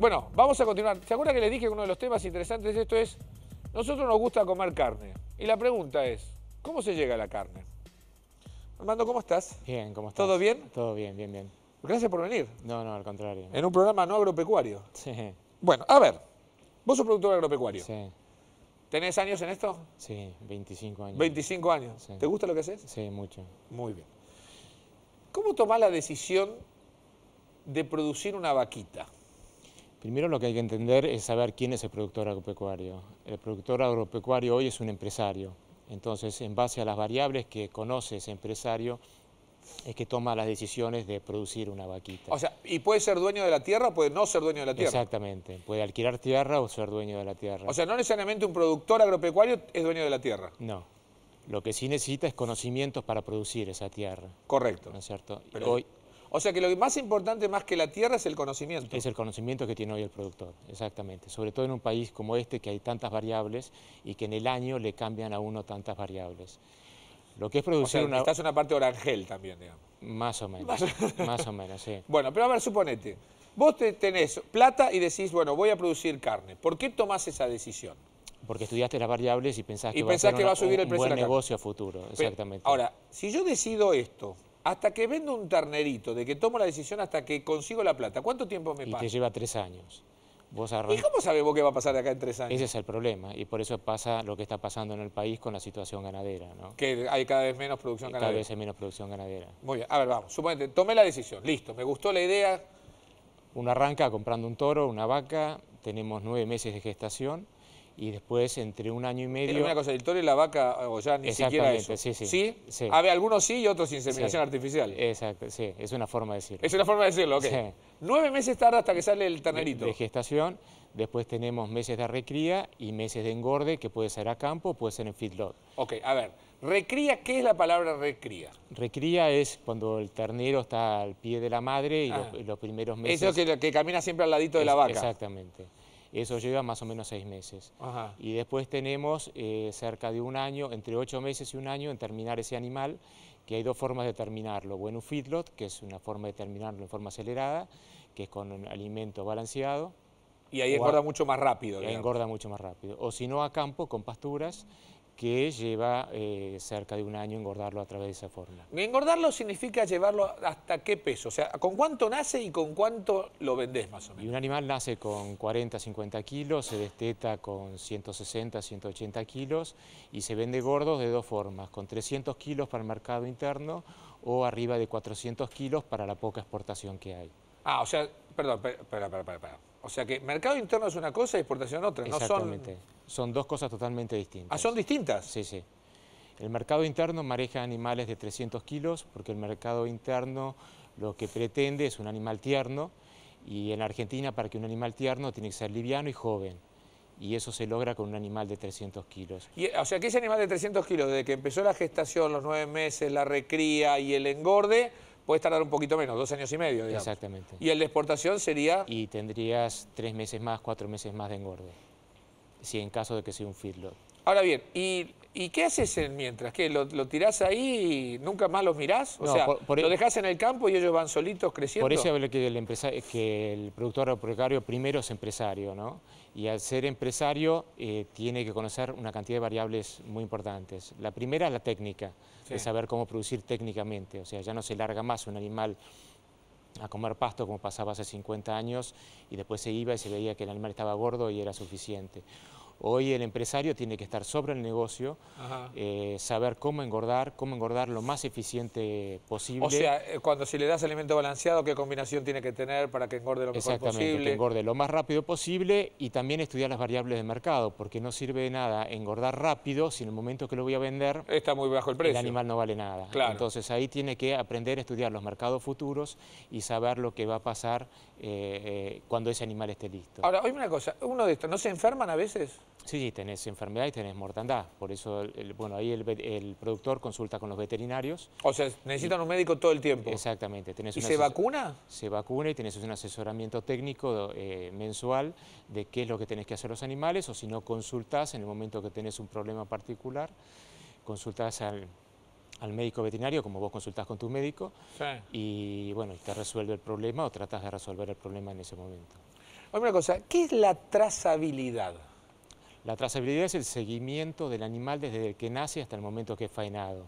Bueno, vamos a continuar. ¿Se acuerda que le dije que uno de los temas interesantes de esto es, nosotros nos gusta comer carne. Y la pregunta es, ¿cómo se llega a la carne? Armando, ¿cómo estás? Bien, ¿cómo estás? ¿Todo bien? Todo bien, bien, bien. Gracias por venir. No, no, al contrario. En un programa no agropecuario. Sí. Bueno, a ver, vos sos productor agropecuario. Sí. ¿Tenés años en esto? Sí, 25 años. 25 años. ¿Te gusta lo que haces? Sí, mucho. Muy bien. ¿Cómo tomás la decisión de producir una vaquita? Primero lo que hay que entender es saber quién es el productor agropecuario. El productor agropecuario hoy es un empresario. Entonces, en base a las variables que conoce ese empresario, es que toma las decisiones de producir una vaquita. O sea, y puede ser dueño de la tierra o puede no ser dueño de la tierra. Exactamente, puede alquilar tierra o ser dueño de la tierra. O sea, no necesariamente un productor agropecuario es dueño de la tierra. No. Lo que sí necesita es conocimientos para producir esa tierra. Correcto. ¿No es cierto? Pero... Hoy, o sea que lo más importante más que la tierra es el conocimiento. Es el conocimiento que tiene hoy el productor, exactamente. Sobre todo en un país como este que hay tantas variables y que en el año le cambian a uno tantas variables. Lo que es producir Estás en una parte orangel también, digamos. Más o menos, más... o menos, sí. Bueno, pero a ver, suponete, vos tenés plata y decís, bueno, voy a producir carne. ¿Por qué tomás esa decisión? Porque estudiaste las variables y pensás que, va, a que va a subir el precio un buen negocio futuro, exactamente. ahora, si yo decido esto, hasta que vendo un ternerito, de que tomo la decisión hasta que consigo la plata, ¿cuánto tiempo me pasa? Y te lleva tres años. ¿Y cómo vos qué va a pasar de acá en tres años? Ese es el problema, y por eso pasa lo que está pasando en el país con la situación ganadera. Que hay cada vez menos producción ganadera. Cada vez hay menos producción ganadera. Muy bien, a ver, vamos, suponete, tomé la decisión, listo, me gustó la idea. Una arranca comprando un toro, una vaca, tenemos nueve meses de gestación, y después entre un año y medio... es una cosa, el toro y la vaca, eh, o ya ni siquiera eso. Sí, sí, sí. A ver, algunos sí y otros inseminación artificial. Exacto, sí, es una forma de decirlo. Es una forma de decirlo, ok. Nueve meses tarda hasta que sale el ternerito. De, gestación, después tenemos meses de recría y meses de engorde, que puede ser a campo, o puede ser en feedlot. Ok, a ver, recría, ¿qué es la palabra recría? Recría es cuando el ternero está al pie de la madre y los, ah. primeros meses... Eso que, que camina siempre al ladito de la vaca. Exactamente. Eso lleva más o menos seis meses. Y después tenemos eh, cerca de un año, entre ocho meses y un año, en terminar ese animal, que hay dos formas de terminarlo. Bueno, un feedlot, que es una forma de terminarlo en forma acelerada, que es con un alimento balanceado. Y ahí engorda mucho más rápido. Engorda mucho más rápido. O si no, a campo, con pasturas, que lleva eh, cerca de un año engordarlo a través de esa forma. Engordarlo significa llevarlo hasta qué peso, o sea, ¿con cuánto nace y con cuánto lo vendés más o menos? Y un animal nace con 40, 50 kilos, se desteta con 160, 180 kilos y se vende gordos de dos formas, con 300 kilos para el mercado interno o arriba de 400 kilos para la poca exportación que hay. Ah, o sea, perdón, espera, espera, espera. O sea que mercado interno es una cosa y exportación otra, no son... Exactamente. Son dos cosas totalmente distintas. Ah, son distintas. Sí, sí. El mercado interno maneja animales de 300 kilos, porque el mercado interno lo que pretende es un animal tierno, y en Argentina para que un animal tierno tiene que ser liviano y joven, y eso se logra con un animal de 300 kilos. Y, o sea que ese animal de 300 kilos, desde que empezó la gestación, los nueve meses, la recría y el engorde, puede tardar un poquito menos, dos años y medio, digamos. Exactamente. Y el de exportación sería... Y tendrías tres meses más, cuatro meses más de engorde si en caso de que sea un feedlot. Ahora bien, ¿y, qué haces mientras? ¿Que lo, tiras tirás ahí y nunca más los mirás? O sea, ¿lo e- dejas en el campo y ellos van solitos creciendo? Por eso es que el, que el productor agropecuario primero es empresario, ¿no? Y al ser empresario eh, tiene que conocer una cantidad de variables muy importantes. La primera es la técnica, es saber cómo producir técnicamente. O sea, ya no se larga más un animal a comer pasto como pasaba hace 50 años y después se iba y se veía que el animal estaba gordo y era suficiente. Hoy el empresario tiene que estar sobre el negocio, eh, saber cómo engordar, cómo engordar lo más eficiente posible. O sea, eh, cuando si le das alimento balanceado, ¿qué combinación tiene que tener para que engorde lo mejor posible? Exactamente, que engorde lo más rápido posible y también estudiar las variables de mercado, porque no sirve de nada engordar rápido si en el momento que lo voy a vender... Está muy bajo el precio. El animal no vale nada. Claro. Entonces ahí tiene que aprender a estudiar los mercados futuros y saber lo que va a pasar eh, cuando ese animal esté listo. Ahora, oye una cosa, uno de estos, ¿no se enferman a veces? Sí, sí, tenés enfermedad y tenés mortandad. Por eso, bueno, ahí el, productor consulta con los veterinarios. O sea, necesitan un médico todo el tiempo. Exactamente. ¿Y se vacuna? Se vacuna y tenés un asesoramiento técnico eh, mensual de qué es lo que tenés que hacer los animales o si no consultás en el momento que tenés un problema particular, consultás al, médico veterinario, como vos consultás con tu médico, y bueno, te resuelve el problema o tratas de resolver el problema en ese momento. una cosa, ¿qué es la trazabilidad? La trazabilidad es el seguimiento del animal desde el que nace hasta el momento que es faenado.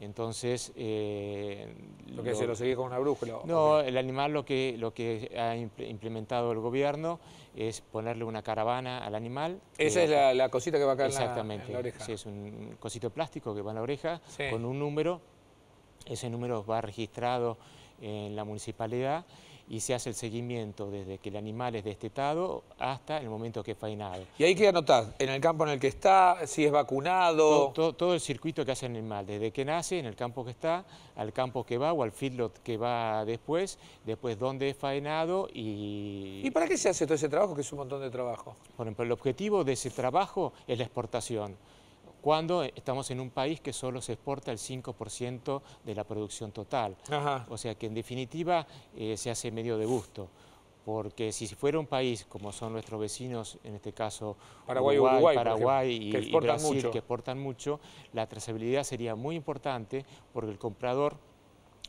Entonces... Eh, ¿Lo que se lo seguís con una brújula? No, el animal lo que, ha implementado el gobierno es ponerle una caravana al animal. Esa eh, es la, cosita que va a caer exactamente, la oreja. Sí, es un cosito plástico que va en la oreja con un número. Ese número va registrado en la municipalidad y se hace el seguimiento desde que el animal es destetado hasta el momento que es faenado. Y hay que anotar, en el campo en el que está, si es vacunado... Todo, el circuito que hace el animal, desde que nace, en el campo que está, al campo que va o al feedlot que va después, después dónde es faenado y... ¿Y para qué se hace todo ese trabajo, que es un montón de trabajo? Bueno, el objetivo de ese trabajo es la exportación cuando eh, estamos en un país que solo se exporta el 5% de la producción total. O sea que en definitiva eh, se hace medio de gusto porque si fuera un país como son nuestros vecinos, en este caso Paraguay, Uruguay, y, Brasil, que exportan mucho, la trazabilidad sería muy importante porque el comprador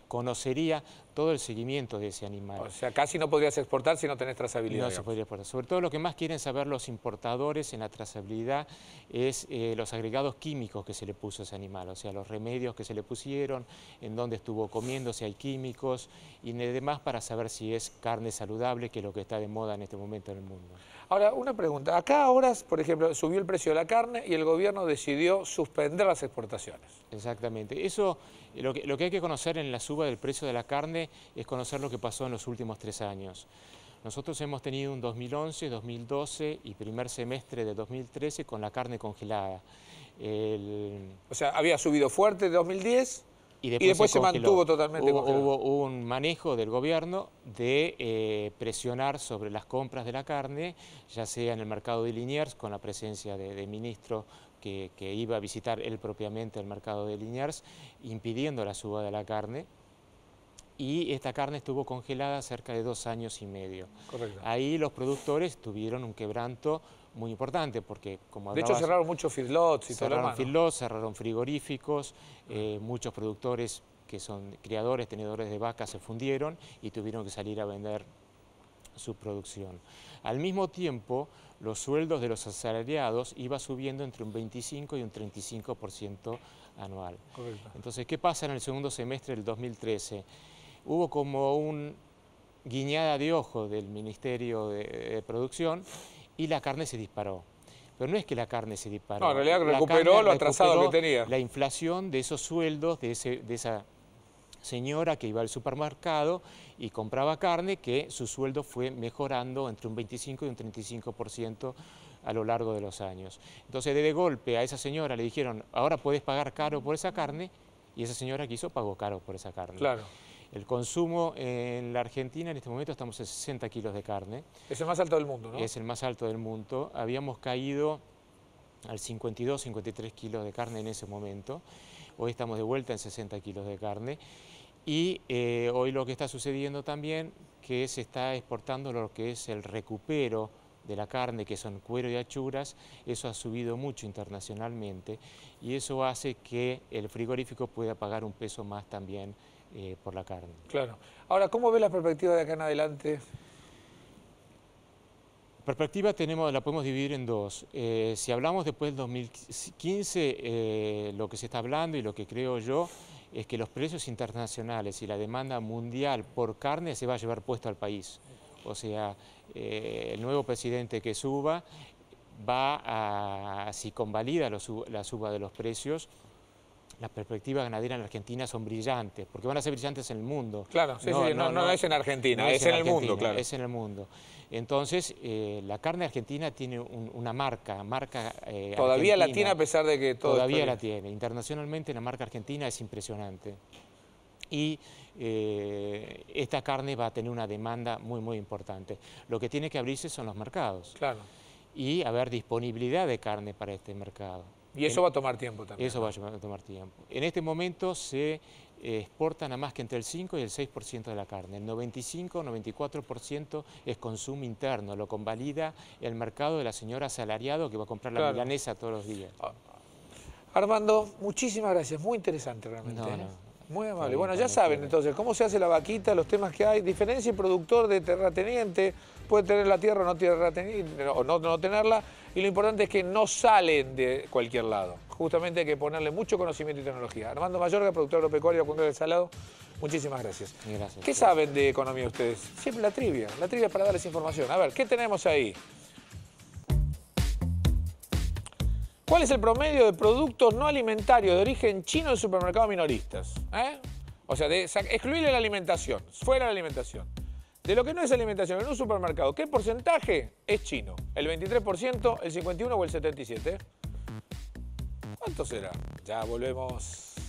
conocería todo el seguimiento de ese animal. O sea, casi no podrías exportar si no tenés trazabilidad. No se podría exportar. Sobre todo lo que más quieren saber los importadores en la trazabilidad es eh, los agregados químicos que se le puso a ese animal, o sea, los remedios que se le pusieron, en dónde estuvo comiendo, si hay químicos y demás para saber si es carne saludable, que es lo que está de moda en este momento en el mundo. Ahora, una pregunta. Acá ahora, por ejemplo, subió el precio de la carne y el gobierno decidió suspender las exportaciones. Exactamente. Eso, lo que hay que conocer en la suba del precio de la carne es conocer lo que pasó en los últimos tres años. Nosotros hemos tenido un 2011, 2012 y primer semestre de 2013 con la carne congelada. O sea, había subido fuerte de 2010 y después, se, mantuvo totalmente hubo, hubo, un manejo del gobierno de eh, presionar sobre las compras de la carne, ya sea en el mercado de Liniers, con la presencia de, ministro que, que iba a visitar él propiamente el mercado de Liniers, impidiendo la suba de la carne y esta carne estuvo congelada cerca de dos años y medio. Ahí los productores tuvieron un quebranto muy importante porque como De hecho cerraron muchos firlots y cerraron todo cerraron frigoríficos, eh, muchos productores que son criadores, tenedores de vacas se fundieron y tuvieron que salir a vender su producción. Al mismo tiempo, los sueldos de los asalariados iba subiendo entre un 25 y un 35% anual. Correcto. Entonces, ¿qué pasa en el segundo semestre del 2013? hubo como un guiñada de ojo del Ministerio de, Producción y la carne se disparó. Pero no es que la carne se disparó. No, en realidad recuperó lo atrasado que tenía. La inflación de esos sueldos, de, esa señora que iba al supermercado y compraba carne, que su sueldo fue mejorando entre un 25 y un 35% a lo largo de los años. Entonces, de, de golpe a esa señora le dijeron, ahora puedes pagar caro por esa carne, y esa señora quiso hizo pagó caro por esa carne. Claro. El consumo en la Argentina en este momento estamos en 60 kilos de carne. Es el más alto del mundo, ¿no? Es el más alto del mundo. Habíamos caído al 52, 53 kilos de carne en ese momento. Hoy estamos de vuelta en 60 kilos de carne. Y eh, hoy lo que está sucediendo también, que se está exportando lo que es el recupero de la carne, que son cuero y achuras, eso ha subido mucho internacionalmente y eso hace que el frigorífico pueda pagar un peso más también eh, por la carne. Claro. Ahora, ¿cómo ve la perspectiva de acá en adelante? Perspectiva tenemos, la podemos dividir en dos. Eh, si hablamos después del 2015, eh, lo que se está hablando y lo que creo yo es que los precios internacionales y la demanda mundial por carne se va a llevar puesto al país. O sea, el nuevo presidente que suba va a, si convalida la suba de los precios, las perspectivas ganaderas en Argentina son brillantes, porque van a ser brillantes en el mundo. Claro, no, es en Argentina, es, en, el mundo, claro. Es en el mundo. Entonces, eh, la carne argentina tiene una marca, marca eh, Todavía la tiene a pesar de que Todavía la tiene. Internacionalmente la marca argentina es impresionante. Y eh, esta carne va a tener una demanda muy, muy importante. Lo que tiene que abrirse son los mercados. Claro. Y haber disponibilidad de carne para este mercado. Y eso va a tomar tiempo también. Eso va a tomar tiempo. En este momento se eh, exportan a más que entre el 5 y el 6% de la carne. El 95-94% es consumo interno, lo convalida el mercado de la señora asalariado que va a comprar la milanesa todos los días. Ah, Armando, muchísimas gracias, muy interesante realmente. ¿eh? Muy amable. Bueno, ya saben entonces cómo se hace la vaquita, los temas que hay, diferencia y productor de terrateniente puede tener la tierra o no, tierra, no, tenerla, y lo importante es que no salen de cualquier lado. Justamente hay que ponerle mucho conocimiento y tecnología. Armando Mayorga, productor agropecuario punto del Salado, muchísimas gracias. ¿Qué saben de economía ustedes? Siempre la trivia, la trivia para darles información. A ver, ¿qué tenemos ahí? ¿Cuál es el promedio de productos no alimentarios de origen chino en supermercados minoristas? ¿Eh? O sea, de, excluirle la alimentación, fuera la alimentación. De lo que no es alimentación en un supermercado, ¿qué porcentaje es chino? ¿El 23%, el 51% o el 77%? ¿Cuánto será? Ya volvemos.